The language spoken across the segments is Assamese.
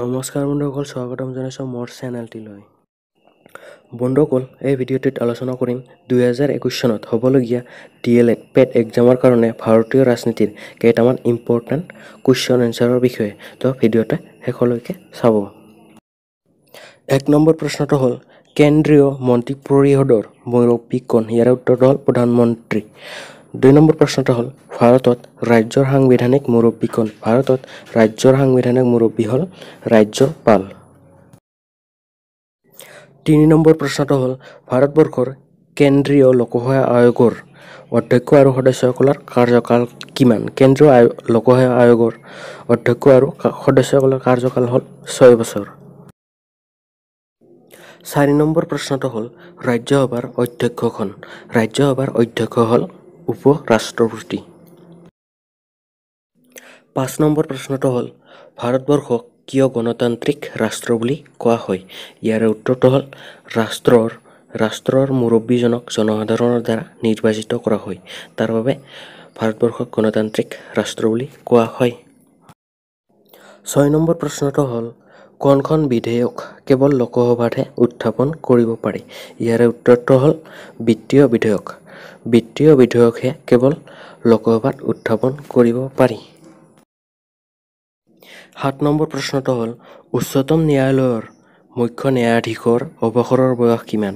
নমস্কাৰ বন্ধুসকল স্বাগতম জনাইছোঁ মোৰ চেনেলটিলৈ বন্ধুসকল এই ভিডিঅ'টোত আলোচনা কৰিম দুহেজাৰ একৈছ চনত হ'বলগীয়া ডি এল এড পেট এক্সামৰ কাৰণে ভাৰতীয় ৰাজনীতিৰ কেইটামান ইম্পৰ্টেণ্ট কুৱেশ্যন এনচাৰৰ বিষয়ে তো ভিডিঅ'টোৱে শেষলৈকে চাব এক নম্বৰ প্ৰশ্নটো হ'ল কেন্দ্ৰীয় মন্ত্ৰী পৰিষদৰ মুৰব্বীকণ ইয়াৰে উত্তৰটো হ'ল প্ৰধানমন্ত্ৰী দুই নম্বৰ প্ৰশ্নটো হ'ল ভাৰতত ৰাজ্যৰ সাংবিধানিক মুৰব্বী কোন ভাৰতত ৰাজ্যৰ সাংবিধানিক মুৰব্বী হ'ল ৰাজ্যপাল তিনি নম্বৰ প্ৰশ্নটো হ'ল ভাৰতবৰ্ষৰ কেন্দ্ৰীয় লোকসেৱা আয়োগৰ অধ্যক্ষ আৰু সদস্যসকলৰ কাৰ্যকাল কিমান কেন্দ্ৰীয় আয় লোকসেৱা আয়োগৰ অধ্যক্ষ আৰু সদস্যসকলৰ কাৰ্যকাল হ'ল ছয় বছৰ চাৰি নম্বৰ প্ৰশ্নটো হ'ল ৰাজ্যসভাৰ অধ্যক্ষখন ৰাজ্যসভাৰ অধ্যক্ষ হ'ল উপৰাষ্ট্ৰপতি পাঁচ নম্বৰ প্ৰশ্নটো হ'ল ভাৰতবৰ্ষক কিয় গণতান্ত্ৰিক ৰাষ্ট্ৰ বুলি কোৱা হয় ইয়াৰে উত্তৰটো হ'ল ৰাষ্ট্ৰৰ ৰাষ্ট্ৰৰ মুৰব্বীজনক জনসাধাৰণৰ দ্বাৰা নিৰ্বাচিত কৰা হয় তাৰ বাবে ভাৰতবৰ্ষক গণতান্ত্ৰিক ৰাষ্ট্ৰ বুলি কোৱা হয় ছয় নম্বৰ প্ৰশ্নটো হ'ল কোনখন বিধেয়ক কেৱল লোকসভাতহে উত্থাপন কৰিব পাৰে ইয়াৰে উত্তৰটো হ'ল বিত্তীয় বিধেয়ক বিত্তীয় বিধেয়কহে কেৱল লোকসভাত উত্থাপন কৰিব পাৰি সাত নম্বৰ প্ৰশ্নটো হ'ল উচ্চতম ন্যায়ালয়ৰ মুখ্য ন্যায়াধীশৰ অৱসৰৰ বয়স কিমান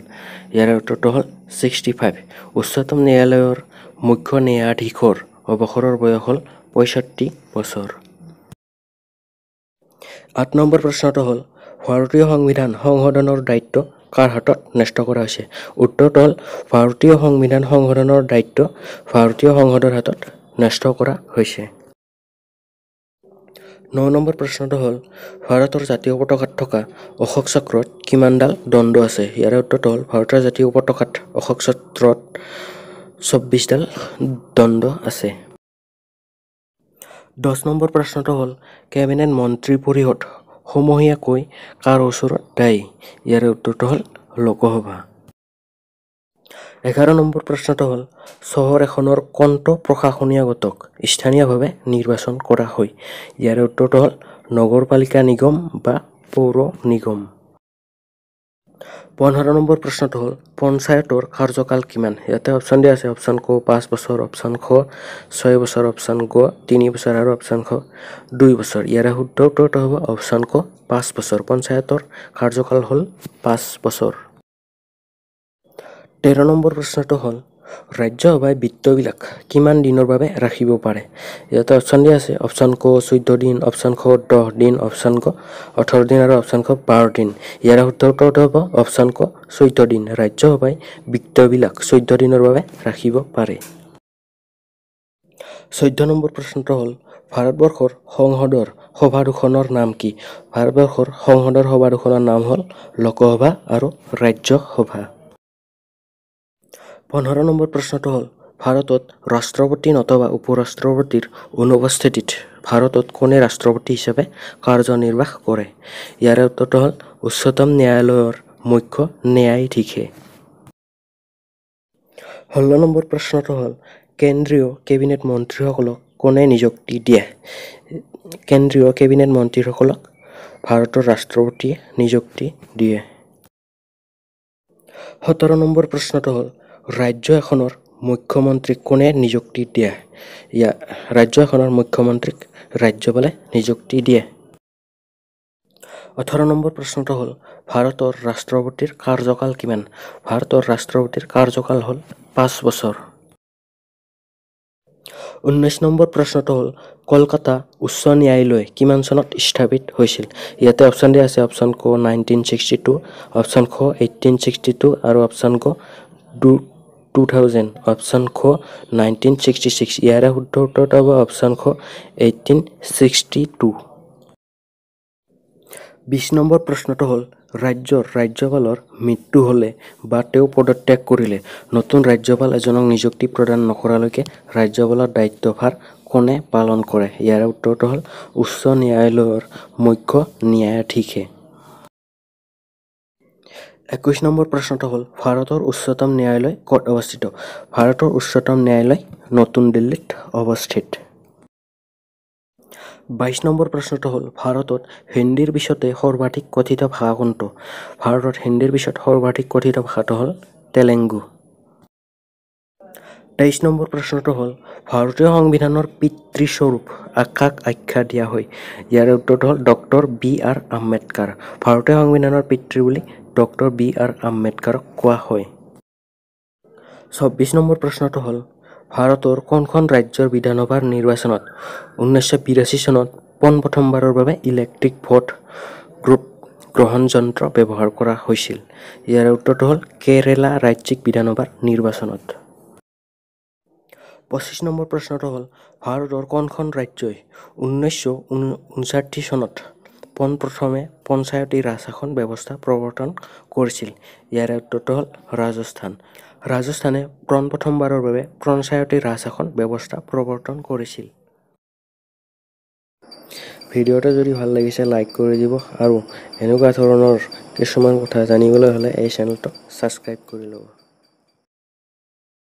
ইয়াৰে উত্তৰটো হ'ল ছিক্সটি ফাইভ উচ্চতম ন্যায়ালয়ৰ মুখ্য ন্যায়াধীশৰ অৱসৰৰ বয়স হ'ল পঁয়ষষ্ঠি বছৰ আঠ নম্বৰ প্ৰশ্নটো হ'ল ভাৰতীয় সংবিধান সংশোধনৰ দায়িত্ব কাৰ হাতত নষ্ট কৰা হৈছে উত্তৰ দল ভাৰতীয় সংবিধান সংগঠনৰ দায়িত্ব ভাৰতীয় সংসদৰ হাতত নষ্ট কৰা হৈছে ন নম্বৰ প্ৰশ্নটো হ'ল ভাৰতৰ জাতীয় পতাকাত থকা অশোক চক্ৰত কিমানডাল দণ্ড আছে ইয়াৰ উত্তৰটো হ'ল ভাৰতৰ জাতীয় পতাকাত অশোক চক্ৰত চৌব্বিছডাল দণ্ড আছে দহ নম্বৰ প্ৰশ্নটো হ'ল কেবিনেট মন্ত্ৰী পৰিষদ সমূহীয়াকৈ কাৰ ওচৰত দায় ইয়াৰে উত্তৰটো হ'ল লোকসভা এঘাৰ নম্বৰ প্ৰশ্নটো হ'ল চহৰ এখনৰ কণ্ট গতক স্থানীয়ভাৱে নিৰ্বাচন কৰা হয় ইয়াৰে উত্তৰটো হ'ল নগৰপালিকা নিগম বা পৌৰ নিগম পোন্ধৰ নম্বৰ প্ৰশ্নটো হ'ল পঞ্চায়তৰ কাৰ্যকাল কিমান ইয়াতে অপশ্যন দিয়া আছে অপশ্যন ক পাঁচ বছৰ অপশ্যন খ ছয় বছৰ অপশ্যন গ তিনি বছৰ আৰু অপশ্যন খ দুই বছৰ ইয়াৰে শুদ্ধ উত্তৰটো হ'ব অপশ্যন ক পাঁচ বছৰ পঞ্চায়তৰ কাৰ্যকাল হ'ল পাঁচ বছৰ তেৰ নম্বৰ প্ৰশ্নটো হ'ল ৰাজ্যসভাই বিত্তবিলাক কিমান দিনৰ বাবে ৰাখিব পাৰে ইয়াতে অপশ্যন দিয়া আছে অপশ্যন ক চৈধ্য দিন অপশ্যন খ দহ দিন অপশ্যন ক ওঠৰ দিন আৰু অপশ্যন খ বাৰ দিন ইয়াৰে উত্তৰটো হ'ব অপশ্যন ক চৈধ্য দিন ৰাজ্যসভাই বিত্তবিলাক চৈধ্য দিনৰ বাবে ৰাখিব পাৰে চৈধ্য নম্বৰ প্ৰশ্নটো হ'ল ভাৰতবৰ্ষৰ সংসদৰ সভা দুখনৰ নাম কি ভাৰতবৰ্ষৰ সংসদৰ সভা দুখনৰ নাম হ'ল লোকসভা আৰু ৰাজ্যসভা পোন্ধৰ নম্বৰ প্ৰশ্নটো হ'ল ভাৰতত ৰাষ্ট্ৰপতি নতুবা উপ ৰাষ্ট্ৰপতিৰ অনুপস্থিতিত ভাৰতত কোনে ৰাষ্ট্ৰপতি হিচাপে কাৰ্যনিৰ্বাহ কৰে ইয়াৰে উত্তৰটো হ'ল উচ্চতম ন্যায়ালয়ৰ মুখ্য ন্যায়াধীশে ষোল্ল নম্বৰ প্ৰশ্নটো হ'ল কেন্দ্ৰীয় কেবিনেট মন্ত্ৰীসকলক কোনে নিযুক্তি দিয়ে কেন্দ্ৰীয় কেবিনেট মন্ত্ৰীসকলক ভাৰতৰ ৰাষ্ট্ৰপতিয়ে নিযুক্তি দিয়ে সোতৰ নম্বৰ প্ৰশ্নটো হ'ল ৰাজ্য এখনৰ মুখ্যমন্ত্ৰীক কোনে নিযুক্তি দিয়ে ইয়াত ৰাজ্য এখনৰ মুখ্যমন্ত্ৰীক ৰাজ্যপালে নিযুক্তি দিয়ে ওঠৰ নম্বৰ প্ৰশ্নটো হ'ল ভাৰতৰ ৰাষ্ট্ৰপতিৰ কাৰ্যকাল কিমান ভাৰতৰ ৰাষ্ট্ৰপতিৰ কাৰ্যকাল হ'ল পাঁচ বছৰ ঊনৈছ নম্বৰ প্ৰশ্নটো হ'ল কলকাতা উচ্চ ন্যায়ালয় কিমান চনত স্থাপিত হৈছিল ইয়াতে অপশ্যন দিয়া আছে অপশ্যন ক' নাইনটিন ছিক্সটি টু অপশ্যন খ এইটিন ছিক্সটি টু আৰু অপশ্যন ক' টু টু থাউজেণ্ড অপশ্যন খ নাইনটিন ছিক্সটি ছিক্স ইয়াৰে শুদ্ধ উত্তৰটো হ'ব অপশ্যন খ এইটিন ছিক্সটি টু বিশ নম্বৰ প্ৰশ্নটো হ'ল ৰাজ্যৰ ৰাজ্যপালৰ মৃত্যু হ'লে বা তেওঁ পদত্যাগ কৰিলে নতুন ৰাজ্যপাল এজনক নিযুক্তি প্ৰদান নকৰালৈকে ৰাজ্যপালৰ দায়িত্বভাৰ কোনে পালন কৰে ইয়াৰে উত্তৰটো হ'ল উচ্চ ন্যায়ালয়ৰ মুখ্য ন্যায়াধীশে একৈছ নম্বৰ প্ৰশ্নটো হ'ল ভাৰতৰ উচ্চতম ন্যায়ালয় ক'ত অৱস্থিত ভাৰতৰ উচ্চতম ন্যায়ালয় নতুন দিল্লীত অৱস্থিত বাইছ নম্বৰ প্ৰশ্নটো হ'ল ভাৰতত হিন্দীৰ পিছতে সৰ্বাধিক কথিত ভাষা কোনটো ভাৰতত হিন্দীৰ পিছত সৰ্বাধিক কথিত ভাষাটো হ'ল তেলেংগু তেইছ নম্বৰ প্ৰশ্নটো হ'ল ভাৰতীয় সংবিধানৰ পিতৃস্বৰূপ আকাশ আখ্যা দিয়া হয় ইয়াৰ উত্তৰটো হ'ল ডক্টৰ বি আৰ আম্বেদকাৰ ভাৰতীয় সংবিধানৰ পিতৃ বুলি ডক্টৰ বি আৰ আম্বেদকাৰক কোৱা হয় চৌব্বিছ নম্বৰ প্ৰশ্নটো হ'ল ভাৰতৰ কোনখন ৰাজ্যৰ বিধানসভাৰ নিৰ্বাচনত ঊনৈছশ বিৰাশী চনত পোন প্ৰথমবাৰৰ বাবে ইলেক্ট্ৰিক ভোট গ্ৰুপ গ্ৰহণ যন্ত্ৰ ব্যৱহাৰ কৰা হৈছিল ইয়াৰ উত্তৰটো হ'ল কেৰেলা ৰাজ্যিক বিধানসভাৰ নিৰ্বাচনত পঁচিছ নম্বৰ প্ৰশ্নটো হ'ল ভাৰতৰ কোনখন ৰাজ্যই ঊনৈছশ ঊনষাঠি চনত পোনপ্ৰথমে পঞ্চায়তী ৰাজ শাসন ব্যৱস্থা প্ৰৱৰ্তন কৰিছিল ইয়াৰে উত্তৰটো হ'ল ৰাজস্থান ৰাজস্থানে পোনপ্ৰথমবাৰৰ বাবে পঞ্চায়তী ৰাজ শাসন ব্যৱস্থা প্ৰৱৰ্তন কৰিছিল ভিডিঅ'টো যদি ভাল লাগিছে লাইক কৰি দিব আৰু এনেকুৱা ধৰণৰ কিছুমান কথা জানিবলৈ হ'লে এই চেনেলটো ছাবস্ক্ৰাইব কৰি ল'ব